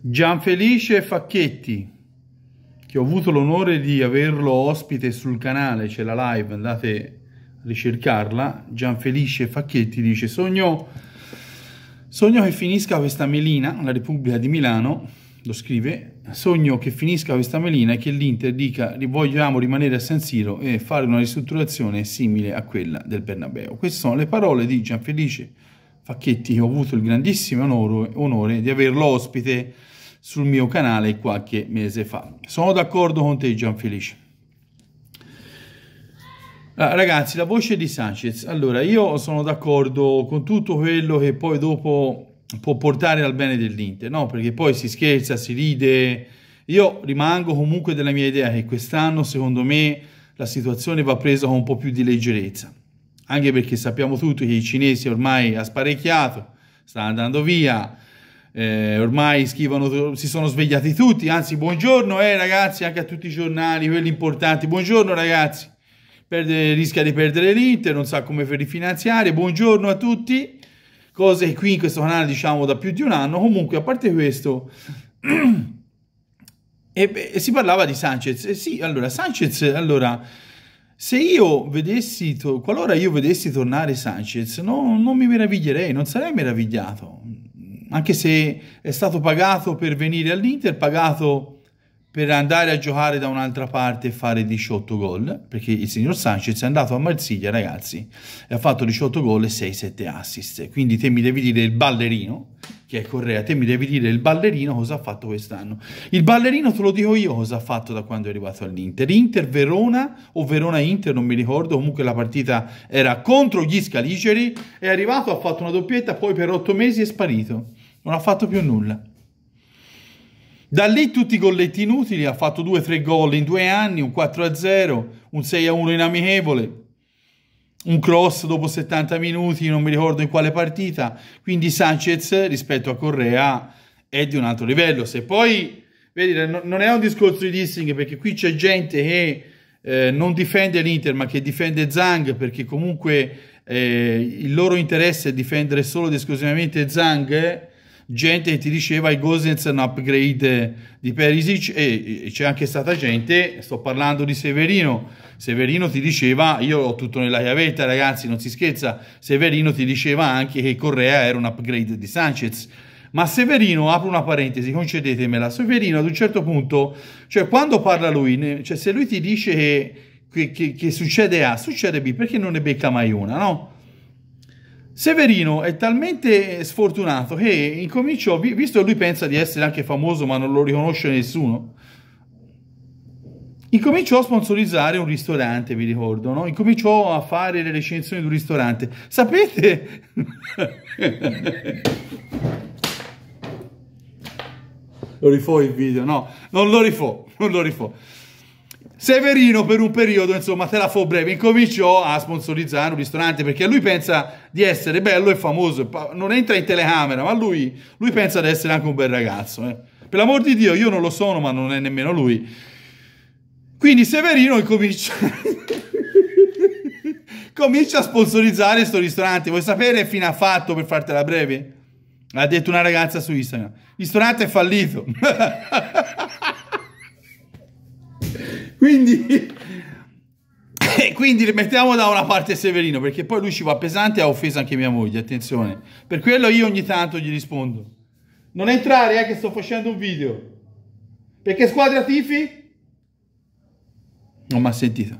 Gianfelice Facchetti, che ho avuto l'onore di averlo ospite sul canale, c'è la live, andate a ricercarla. Gianfelice Facchetti dice: Sogno, sogno che finisca questa melina, la Repubblica di Milano. Lo scrive, sogno che finisca questa melina e che l'Inter dica vogliamo rimanere a San Siro e fare una ristrutturazione simile a quella del Bernabeo. Queste sono le parole di Gianfelice Facchetti. Facchetti ho avuto il grandissimo onore, onore di averlo ospite sul mio canale qualche mese fa. Sono d'accordo con te Gianfelice. Ah, ragazzi, la voce di Sanchez. Allora, io sono d'accordo con tutto quello che poi dopo può portare al bene dell'Inter, no? Perché poi si scherza, si ride. Io rimango comunque della mia idea che quest'anno, secondo me, la situazione va presa con un po' più di leggerezza anche perché sappiamo tutti che i cinesi ormai ha sparecchiato, sta andando via, eh, ormai schivano, si sono svegliati tutti, anzi buongiorno eh, ragazzi anche a tutti i giornali, quelli importanti, buongiorno ragazzi, Perde, rischia di perdere l'Inter, non sa come rifinanziare, buongiorno a tutti, cose qui in questo canale diciamo da più di un anno, comunque a parte questo... e, e si parlava di Sanchez, e eh, sì, allora Sanchez, allora se io vedessi, qualora io vedessi tornare Sanchez, no, non mi meraviglierei, non sarei meravigliato, anche se è stato pagato per venire all'Inter, pagato per andare a giocare da un'altra parte e fare 18 gol, perché il signor Sanchez è andato a Marsiglia, ragazzi, e ha fatto 18 gol e 6-7 assist. Quindi te mi devi dire il ballerino, che è Correa, te mi devi dire il ballerino cosa ha fatto quest'anno. Il ballerino te lo dico io cosa ha fatto da quando è arrivato all'Inter. Inter-Verona o Verona-Inter, non mi ricordo, comunque la partita era contro gli Scaligeri, è arrivato, ha fatto una doppietta, poi per 8 mesi è sparito. Non ha fatto più nulla. Da lì tutti i golletti inutili, ha fatto 2-3 gol in due anni, un 4-0, un 6-1 in amichevole, un cross dopo 70 minuti, non mi ricordo in quale partita, quindi Sanchez rispetto a Correa è di un altro livello. Se poi, vedi, non è un discorso di dissing perché qui c'è gente che eh, non difende l'Inter ma che difende Zang perché comunque eh, il loro interesse è difendere solo ed esclusivamente Zang gente che ti diceva i Gosens è un upgrade di Perisic e, c'è anche stata gente, sto parlando di Severino, Severino ti diceva, io ho tutto nella chiavetta ragazzi, non si scherza, Severino ti diceva anche che Correa era un upgrade di Sanchez. Ma Severino, apro una parentesi, concedetemela, Severino ad un certo punto, cioè quando parla lui, cioè se lui ti dice che, che, che succede A, succede B, perché non ne becca mai una, no? Severino è talmente sfortunato che incominciò, visto che lui pensa di essere anche famoso ma non lo riconosce nessuno, Incominciò a sponsorizzare un ristorante, vi ricordo, no? Incominciò a fare le recensioni di un ristorante. Sapete? lo rifò il video? No, non lo rifò, non lo rifò. Severino per un periodo, insomma, te la fo breve, incominciò a sponsorizzare un ristorante perché lui pensa di essere bello e famoso, non entra in telecamera, ma lui, lui pensa di essere anche un bel ragazzo. Eh. Per l'amor di Dio, io non lo sono, ma non è nemmeno lui. Quindi Severino incomincia... comincia a sponsorizzare questo ristorante. Vuoi sapere fino a fatto, per fartela breve? L'ha detto una ragazza su Instagram. Il ristorante è fallito. Quindi, quindi rimettiamo da una parte Severino, perché poi lui ci va pesante e ha offeso anche mia moglie, attenzione. Per quello io ogni tanto gli rispondo. Non entrare, eh, che sto facendo un video. Perché squadra tifi? Non mi ha sentito.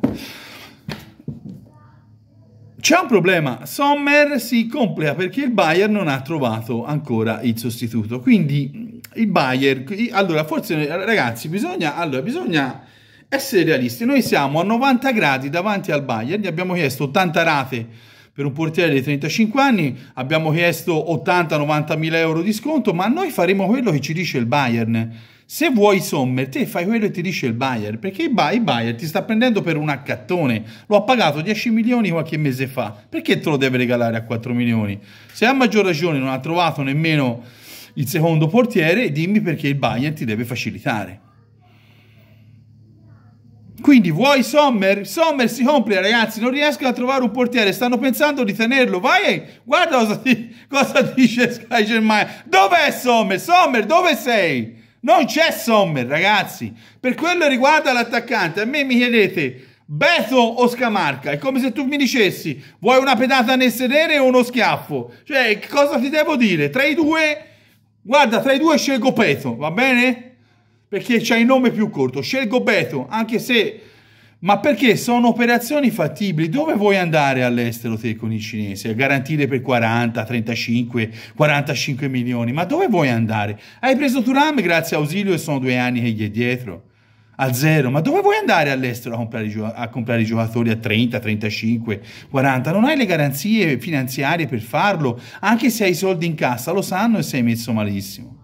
C'è un problema, Sommer si complea perché il Bayern non ha trovato ancora il sostituto, quindi il Bayern, allora forse ragazzi bisogna, allora, bisogna essere realisti, noi siamo a 90 gradi davanti al Bayern, gli abbiamo chiesto 80 rate per un portiere di 35 anni, abbiamo chiesto 80-90 mila euro di sconto, ma noi faremo quello che ci dice il Bayern. Se vuoi Sommer, te fai quello che ti dice il Bayern, perché il Bayern ti sta prendendo per un accattone, lo ha pagato 10 milioni qualche mese fa, perché te lo deve regalare a 4 milioni? Se a maggior ragione non ha trovato nemmeno il secondo portiere, dimmi perché il Bayern ti deve facilitare. Quindi vuoi Sommer? Sommer si complica ragazzi, non riescono a trovare un portiere, stanno pensando di tenerlo. Vai, guarda cosa, ti, cosa dice Sky Germania. Dov'è Sommer? Sommer, dove sei? Non c'è Sommer ragazzi. Per quello riguarda l'attaccante, a me mi chiedete Beto o Scamarca? È come se tu mi dicessi vuoi una pedata nel sedere o uno schiaffo? Cioè, cosa ti devo dire? Tra i due, guarda, tra i due scelgo Beto, va bene? perché c'è il nome più corto. Scelgo Beto, anche se... Ma perché sono operazioni fattibili? Dove vuoi andare all'estero te con i cinesi? A garantire per 40, 35, 45 milioni? Ma dove vuoi andare? Hai preso Turam grazie a Ausilio e sono due anni che gli è dietro. A zero. Ma dove vuoi andare all'estero a comprare, a comprare i giocatori a 30, 35, 40? Non hai le garanzie finanziarie per farlo, anche se hai i soldi in cassa, lo sanno e sei messo malissimo.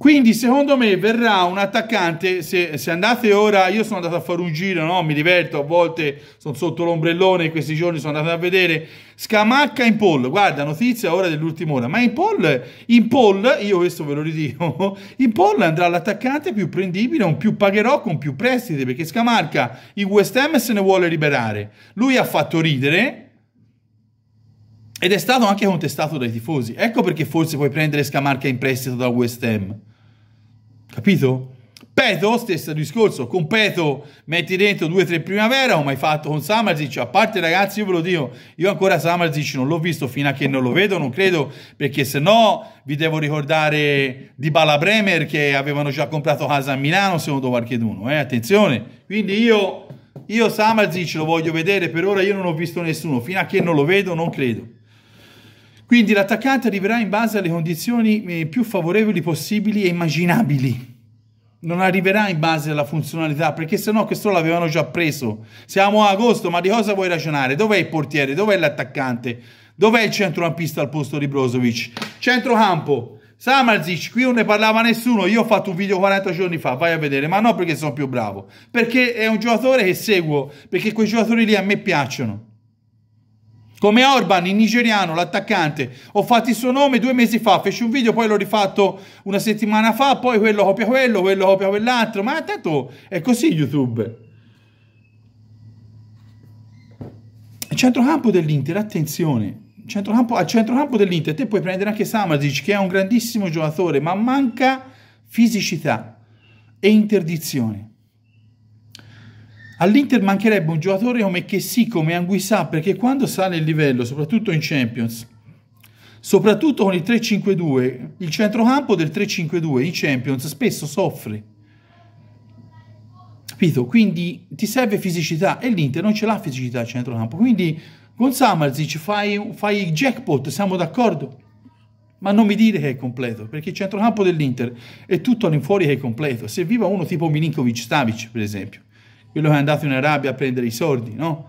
Quindi secondo me verrà un attaccante, se, se, andate ora, io sono andato a fare un giro, no? mi diverto, a volte sono sotto l'ombrellone, questi giorni sono andato a vedere, Scamacca in poll, guarda notizia ora dell'ultima ora, ma in poll, in poll, io questo ve lo ridico, in poll andrà l'attaccante più prendibile, un più pagherò con più prestiti, perché Scamacca il West Ham se ne vuole liberare, lui ha fatto ridere, ed è stato anche contestato dai tifosi. Ecco perché forse puoi prendere Scamarca in prestito da West Ham. Capito? Peto, stesso discorso, con Peto metti dentro 2-3 primavera, come hai fatto con Samarzic, a parte ragazzi io ve lo dico, io ancora Samarzic non l'ho visto fino a che non lo vedo, non credo, perché se no vi devo ricordare di Bala Bremer che avevano già comprato casa a Milano secondo qualcheduno, eh? attenzione, quindi io, io Samarzic lo voglio vedere, per ora io non ho visto nessuno, fino a che non lo vedo non credo. Quindi l'attaccante arriverà in base alle condizioni eh, più favorevoli possibili e immaginabili. Non arriverà in base alla funzionalità, perché sennò questo l'avevano già preso. Siamo a agosto, ma di cosa vuoi ragionare? Dov'è il portiere? Dov'è l'attaccante? Dov'è il centrocampista al posto di Brozovic? Centrocampo. Samarzic, qui non ne parlava nessuno, io ho fatto un video 40 giorni fa, vai a vedere, ma no perché sono più bravo, perché è un giocatore che seguo, perché quei giocatori lì a me piacciono. Come Orban, il nigeriano, l'attaccante, ho fatto il suo nome due mesi fa, feci un video, poi l'ho rifatto una settimana fa, poi quello copia quello, quello copia quell'altro, ma tanto è così YouTube. Il centrocampo dell'Inter, attenzione, centrocampo, al centrocampo dell'Inter te puoi prendere anche Samadic che è un grandissimo giocatore, ma manca fisicità e interdizione. All'Inter mancherebbe un giocatore come Chessy, come Anguissà, perché quando sale il livello, soprattutto in Champions, soprattutto con il 3-5-2, il centrocampo del 3-5-2 in Champions spesso soffre. Capito? Quindi ti serve fisicità e l'Inter non ce l'ha fisicità al centrocampo. Quindi con Samarzic fai, fai il jackpot, siamo d'accordo? Ma non mi dire che è completo, perché il centrocampo dell'Inter è tutto all'infuori che è completo. Serviva uno tipo Milinkovic-Stavic, per esempio quello che è andato in Arabia a prendere i soldi, no?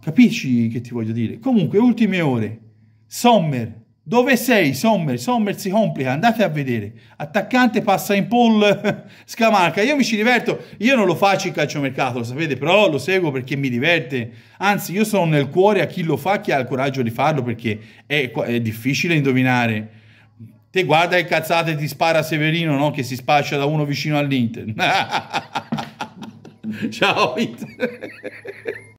Capisci che ti voglio dire? Comunque, ultime ore, Sommer, dove sei Sommer? Sommer si complica, andate a vedere. Attaccante passa in pole Scamarca. Io mi ci diverto, io non lo faccio in calciomercato, lo sapete, però lo seguo perché mi diverte. Anzi, io sono nel cuore a chi lo fa, chi ha il coraggio di farlo perché è, è difficile indovinare. Te guarda che cazzate ti spara Severino, no? Che si spaccia da uno vicino all'Inter. Tchau.